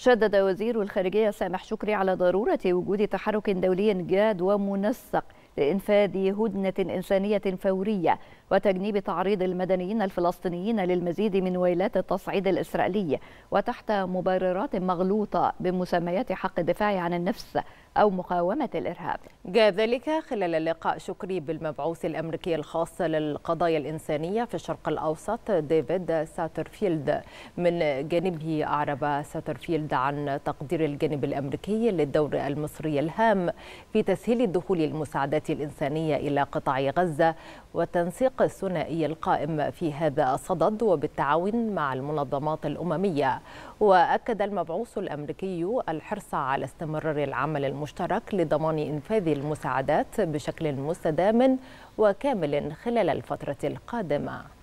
شدد وزير الخارجية سامح شكري على ضرورة وجود تحرك دولي جاد ومنسق لإنفاذ هدنة إنسانية فورية وتجنيب تعريض المدنيين الفلسطينيين للمزيد من ويلات التصعيد الإسرائيلي وتحت مبررات مغلوطة بمسميات حق الدفاع عن النفس أو مقاومة الإرهاب جاء ذلك خلال اللقاء شكري بالمبعوث الأمريكي الخاص للقضايا الإنسانية في الشرق الأوسط ديفيد ساترفيلد من جانبه أعرب ساترفيلد عن تقدير الجانب الأمريكي للدور المصري الهام في تسهيل الدخول المساعدات الإنسانية إلى قطاع غزة والتنسيق الثنائي القائم في هذا الصدد وبالتعاون مع المنظمات الأممية وأكد المبعوث الأمريكي الحرص على استمرار العمل المشترك لضمان إنفاذ المساعدات بشكل مستدام وكامل خلال الفترة القادمة